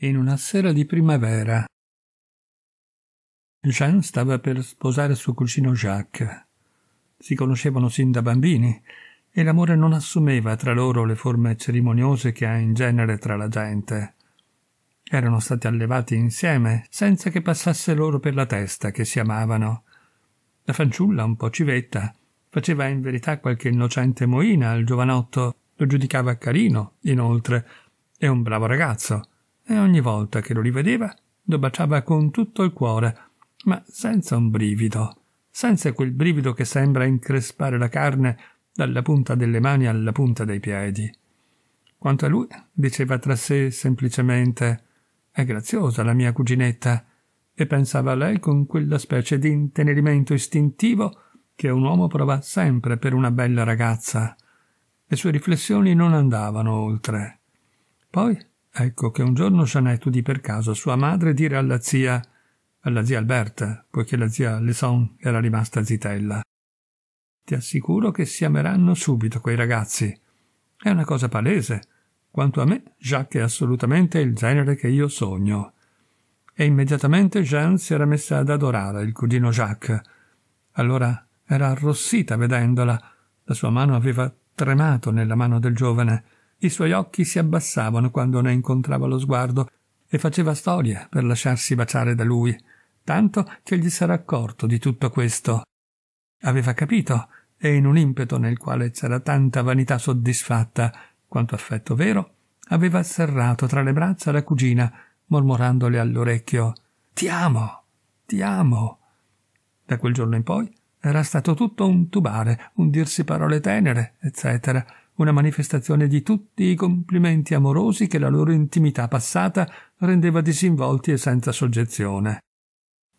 in una sera di primavera. Jean stava per sposare suo cugino Jacques. Si conoscevano sin da bambini e l'amore non assumeva tra loro le forme cerimoniose che ha in genere tra la gente. Erano stati allevati insieme senza che passasse loro per la testa che si amavano. La fanciulla, un po' civetta, faceva in verità qualche innocente moina al giovanotto, lo giudicava carino, inoltre, e un bravo ragazzo e ogni volta che lo rivedeva lo baciava con tutto il cuore, ma senza un brivido, senza quel brivido che sembra increspare la carne dalla punta delle mani alla punta dei piedi. Quanto a lui, diceva tra sé semplicemente È graziosa la mia cuginetta, e pensava a lei con quella specie di intenerimento istintivo che un uomo prova sempre per una bella ragazza. Le sue riflessioni non andavano oltre. Poi Ecco che un giorno Jeanette udì per caso sua madre dire alla zia, alla zia Alberta, poiché la zia Lison era rimasta zitella. Ti assicuro che si ameranno subito quei ragazzi. È una cosa palese. Quanto a me, Jacques è assolutamente il genere che io sogno. E immediatamente Jeanne si era messa ad adorare il cugino Jacques. Allora era arrossita vedendola, la sua mano aveva tremato nella mano del giovane, i suoi occhi si abbassavano quando ne incontrava lo sguardo e faceva storia per lasciarsi baciare da lui, tanto che gli s'era accorto di tutto questo. Aveva capito, e in un impeto nel quale c'era tanta vanità soddisfatta quanto affetto vero, aveva serrato tra le braccia la cugina, mormorandole all'orecchio Ti amo, ti amo. Da quel giorno in poi era stato tutto un tubare, un dirsi parole tenere, eccetera una manifestazione di tutti i complimenti amorosi che la loro intimità passata rendeva disinvolti e senza soggezione.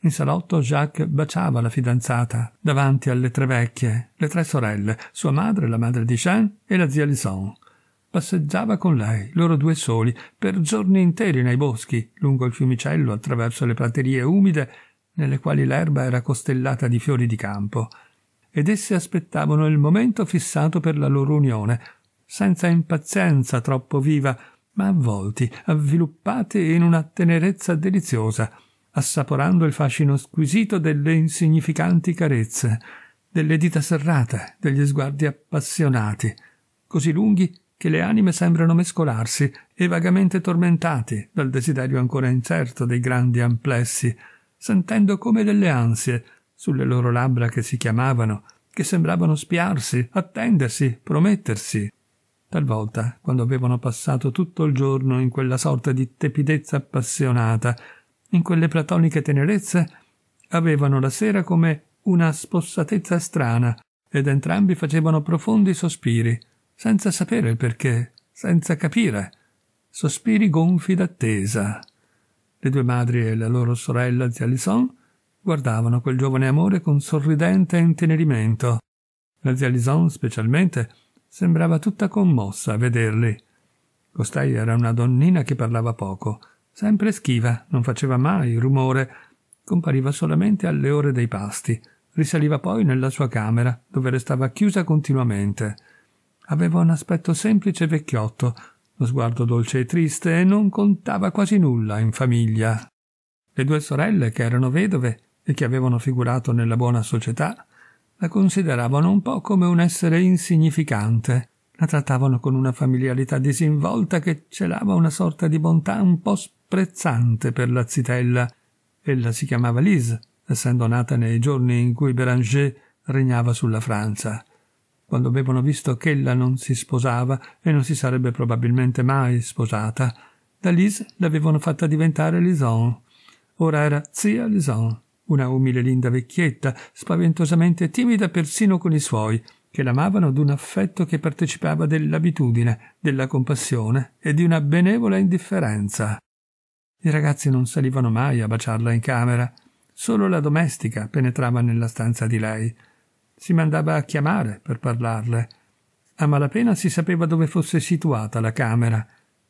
In salotto Jacques baciava la fidanzata davanti alle tre vecchie, le tre sorelle, sua madre, la madre di Jean e la zia Lison. Passeggiava con lei, loro due soli, per giorni interi nei boschi, lungo il fiumicello, attraverso le praterie umide, nelle quali l'erba era costellata di fiori di campo ed esse aspettavano il momento fissato per la loro unione, senza impazienza troppo viva, ma avvolti, avviluppati in una tenerezza deliziosa, assaporando il fascino squisito delle insignificanti carezze, delle dita serrate, degli sguardi appassionati, così lunghi che le anime sembrano mescolarsi e vagamente tormentati dal desiderio ancora incerto dei grandi amplessi, sentendo come delle ansie sulle loro labbra che si chiamavano, che sembravano spiarsi, attendersi, promettersi. Talvolta, quando avevano passato tutto il giorno in quella sorta di tepidezza appassionata, in quelle platoniche tenerezze, avevano la sera come una spossatezza strana ed entrambi facevano profondi sospiri, senza sapere il perché, senza capire, sospiri gonfi d'attesa. Le due madri e la loro sorella zia Lison guardavano quel giovane amore con sorridente intenerimento. La zia Lison, specialmente, sembrava tutta commossa a vederli. Costai era una donnina che parlava poco, sempre schiva, non faceva mai rumore, compariva solamente alle ore dei pasti, risaliva poi nella sua camera, dove restava chiusa continuamente. Aveva un aspetto semplice e vecchiotto, lo sguardo dolce e triste e non contava quasi nulla in famiglia. Le due sorelle, che erano vedove, e che avevano figurato nella buona società, la consideravano un po' come un essere insignificante, la trattavano con una familiarità disinvolta che celava una sorta di bontà un po' sprezzante per la zitella. Ella si chiamava Lise, essendo nata nei giorni in cui Beranger regnava sulla Francia. Quando avevano visto che ella non si sposava e non si sarebbe probabilmente mai sposata, da Lise l'avevano fatta diventare Lison. Ora era zia Lison una umile linda vecchietta, spaventosamente timida persino con i suoi, che l'amavano d'un affetto che partecipava dell'abitudine, della compassione e di una benevola indifferenza. I ragazzi non salivano mai a baciarla in camera, solo la domestica penetrava nella stanza di lei. Si mandava a chiamare per parlarle. A malapena si sapeva dove fosse situata la camera,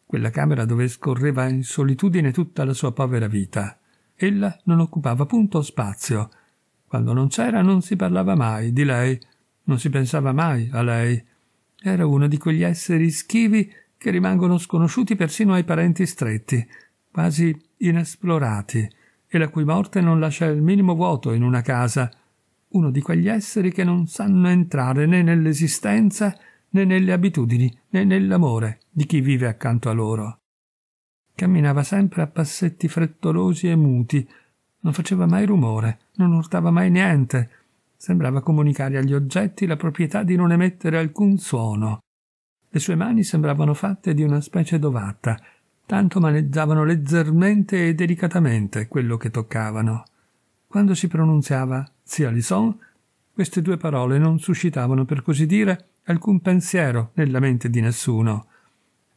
quella camera dove scorreva in solitudine tutta la sua povera vita. Ella non occupava punto spazio. Quando non c'era non si parlava mai di lei, non si pensava mai a lei. Era uno di quegli esseri schivi che rimangono sconosciuti persino ai parenti stretti, quasi inesplorati, e la cui morte non lascia il minimo vuoto in una casa, uno di quegli esseri che non sanno entrare né nell'esistenza né nelle abitudini né nell'amore di chi vive accanto a loro. Camminava sempre a passetti frettolosi e muti. Non faceva mai rumore, non urtava mai niente. Sembrava comunicare agli oggetti la proprietà di non emettere alcun suono. Le sue mani sembravano fatte di una specie d'ovata, tanto maneggiavano leggermente e delicatamente quello che toccavano. Quando si pronunziava zia Lison, queste due parole non suscitavano, per così dire, alcun pensiero nella mente di nessuno.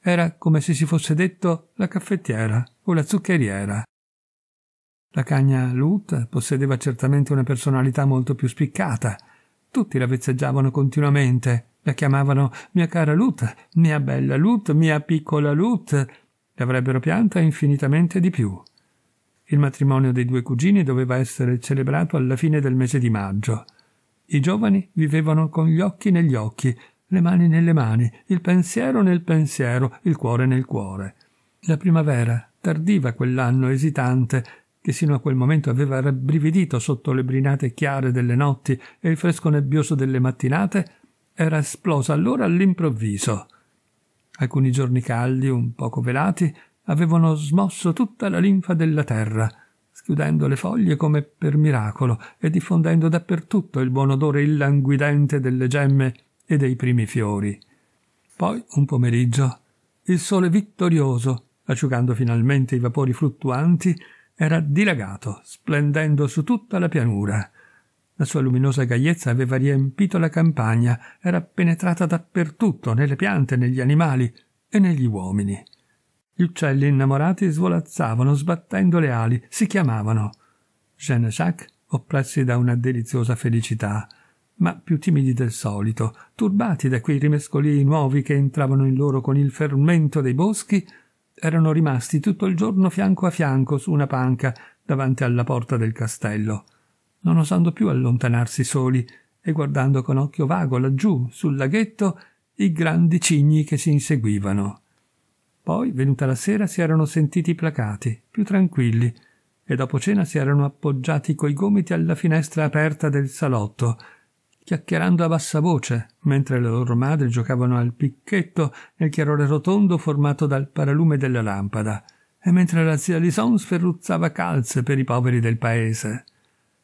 Era come se si fosse detto la caffettiera o la zuccheriera. La cagna Lut possedeva certamente una personalità molto più spiccata. Tutti la vezzeggiavano continuamente, la chiamavano mia cara Lut, mia bella Lut, mia piccola Lut, e avrebbero pianta infinitamente di più. Il matrimonio dei due cugini doveva essere celebrato alla fine del mese di maggio. I giovani vivevano con gli occhi negli occhi, le mani nelle mani, il pensiero nel pensiero, il cuore nel cuore. La primavera, tardiva quell'anno esitante, che sino a quel momento aveva rabbrividito sotto le brinate chiare delle notti e il fresco nebbioso delle mattinate, era esplosa allora all'improvviso. Alcuni giorni caldi, un poco velati, avevano smosso tutta la linfa della terra, schiudendo le foglie come per miracolo e diffondendo dappertutto il buon odore illanguidente delle gemme e dei primi fiori. Poi, un pomeriggio, il sole vittorioso, asciugando finalmente i vapori fluttuanti, era dilagato, splendendo su tutta la pianura. La sua luminosa gaiezza aveva riempito la campagna, era penetrata dappertutto, nelle piante, negli animali e negli uomini. Gli uccelli innamorati svolazzavano, sbattendo le ali, si chiamavano. Jeanne Jacques, oppressi da una deliziosa felicità, ma più timidi del solito, turbati da quei rimescolii nuovi che entravano in loro con il fermento dei boschi, erano rimasti tutto il giorno fianco a fianco su una panca davanti alla porta del castello, non osando più allontanarsi soli e guardando con occhio vago laggiù, sul laghetto, i grandi cigni che si inseguivano. Poi, venuta la sera, si erano sentiti placati, più tranquilli, e dopo cena si erano appoggiati coi gomiti alla finestra aperta del salotto, chiacchierando a bassa voce, mentre le loro madri giocavano al picchetto nel chiarore rotondo formato dal paralume della lampada, e mentre la zia Lison sferruzzava calze per i poveri del paese.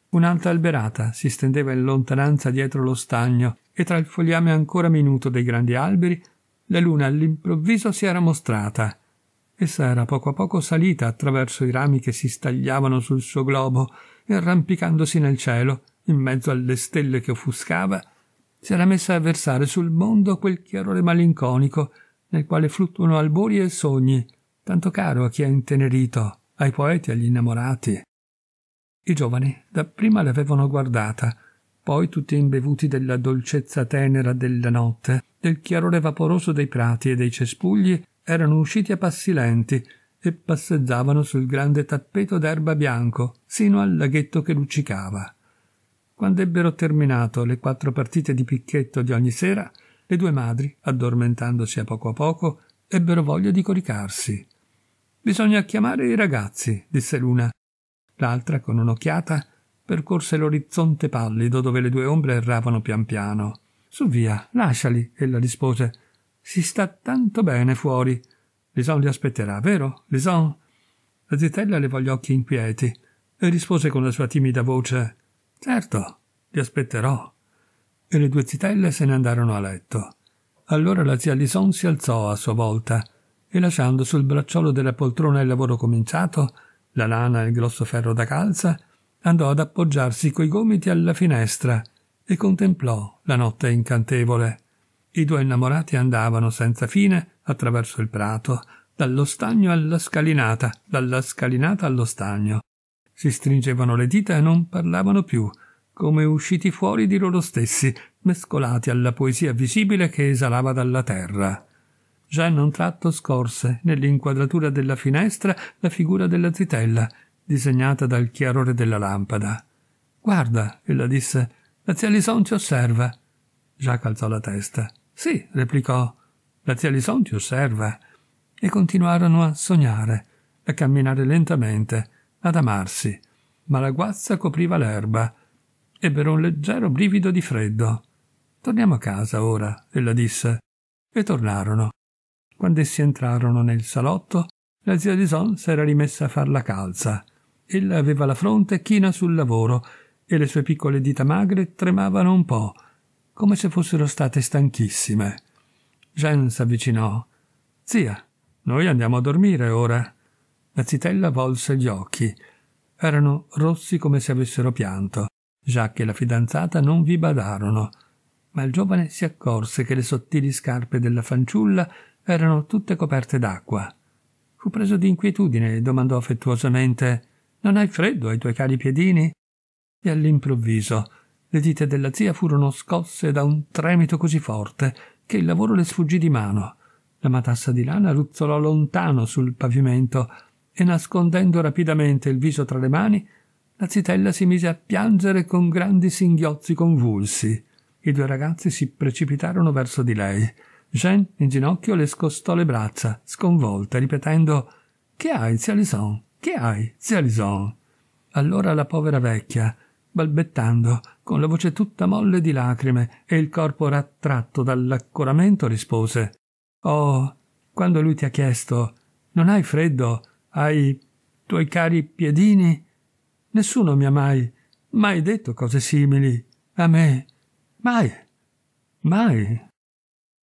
Un'alta alberata si stendeva in lontananza dietro lo stagno e tra il fogliame ancora minuto dei grandi alberi la luna all'improvviso si era mostrata. Essa era poco a poco salita attraverso i rami che si stagliavano sul suo globo, arrampicandosi nel cielo in mezzo alle stelle che offuscava, si era messa a versare sul mondo quel chiarore malinconico nel quale fluttuano albori e sogni, tanto caro a chi è intenerito, ai poeti e agli innamorati. I giovani dapprima l'avevano guardata, poi tutti imbevuti della dolcezza tenera della notte, del chiarore vaporoso dei prati e dei cespugli, erano usciti a passi lenti e passeggiavano sul grande tappeto d'erba bianco sino al laghetto che luccicava. Quando ebbero terminato le quattro partite di picchetto di ogni sera, le due madri, addormentandosi a poco a poco, ebbero voglia di coricarsi. Bisogna chiamare i ragazzi, disse l'una. L'altra, con un'occhiata, percorse l'orizzonte pallido dove le due ombre erravano pian piano. Su via, lasciali, ella rispose. Si sta tanto bene fuori. Lison li aspetterà, vero? Lison? La zitella levò gli occhi inquieti e rispose con la sua timida voce Certo, ti aspetterò. E le due zitelle se ne andarono a letto. Allora la zia Lison si alzò a sua volta e lasciando sul bracciolo della poltrona il lavoro cominciato, la lana e il grosso ferro da calza, andò ad appoggiarsi coi gomiti alla finestra e contemplò la notte incantevole. I due innamorati andavano senza fine attraverso il prato, dallo stagno alla scalinata, dalla scalinata allo stagno, si stringevano le dita e non parlavano più, come usciti fuori di loro stessi, mescolati alla poesia visibile che esalava dalla terra. Già a un tratto scorse, nell'inquadratura della finestra, la figura della zitella, disegnata dal chiarore della lampada. Guarda, ella disse, la zia Lison ti osserva. Jacques alzò la testa. Sì, replicò, la zia Lison ti osserva. E continuarono a sognare, a camminare lentamente, ad amarsi, ma la guazza copriva l'erba. Ebbero un leggero brivido di freddo. Torniamo a casa ora, ella disse. E tornarono. Quando essi entrarono nel salotto, la zia Dison s'era rimessa a far la calza. Ella aveva la fronte china sul lavoro e le sue piccole dita magre tremavano un po', come se fossero state stanchissime. Jean s'avvicinò. Zia, noi andiamo a dormire ora. La zitella volse gli occhi. Erano rossi come se avessero pianto. Jacques e la fidanzata non vi badarono, ma il giovane si accorse che le sottili scarpe della fanciulla erano tutte coperte d'acqua. Fu preso di inquietudine e domandò affettuosamente Non hai freddo ai tuoi cari piedini? E all'improvviso le dita della zia furono scosse da un tremito così forte che il lavoro le sfuggì di mano. La matassa di lana ruzzolò lontano sul pavimento, e nascondendo rapidamente il viso tra le mani, la zitella si mise a piangere con grandi singhiozzi convulsi. I due ragazzi si precipitarono verso di lei. Jeanne, in ginocchio, le scostò le braccia, sconvolta, ripetendo Che hai, zia Lison? Che hai, zia Lison? Allora la povera vecchia, balbettando, con la voce tutta molle di lacrime e il corpo rattratto dall'accoramento, rispose Oh, quando lui ti ha chiesto Non hai freddo? ai tuoi cari piedini, nessuno mi ha mai, mai detto cose simili a me. Mai, mai.